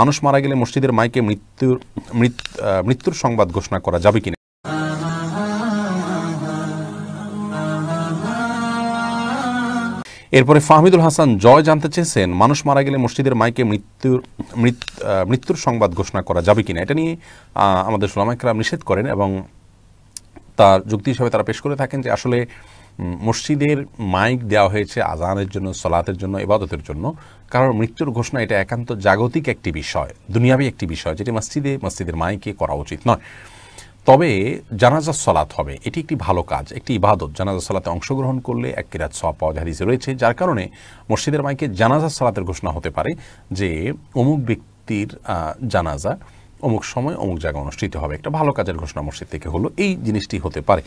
মানুষ মারা গেলে মসজিদের মাইকে মৃত্যুর মৃত্যুর সংবাদ ঘোষণা করা যাবে কিনা এরপরে ফাহমিদুল হাসান জয় জানতে চেয়েছেন মানুষ মারা গেলে মসজিদের মাইকে মৃত্যুর মৃত্যুর সংবাদ ঘোষণা করা যাবে কিনা এটা নিয়ে আমাদের সোলামাইকরাম নিষেধ করেন এবং তার যুক্তি হিসাবে তারা পেশ করে থাকেন যে আসলে মসজিদের মাইক দেওয়া হয়েছে আজানের জন্য সলাতের জন্য ইবাদতের জন্য কারণ মৃত্যুর ঘোষণা এটা একান্ত জাগতিক একটি বিষয় দুনিয়াবি একটি বিষয় যেটি মসজিদে মসজিদের মাইকে করা উচিত নয় তবে জানাজা সলাত হবে এটি একটি ভালো কাজ একটি ইবাদত জানাজা সলাতে অংশগ্রহণ করলে এক কিরাত সব পাওয়া হাদিসে রয়েছে যার কারণে মসজিদের মাইকে জানাজা সলাতের ঘোষণা হতে পারে যে অমুক ব্যক্তির জানাজা অমুক সময় অমুক জায়গায় অনুষ্ঠিত হবে একটা ভালো কাজের ঘোষণা মসজিদ থেকে হলো এই জিনিসটি হতে পারে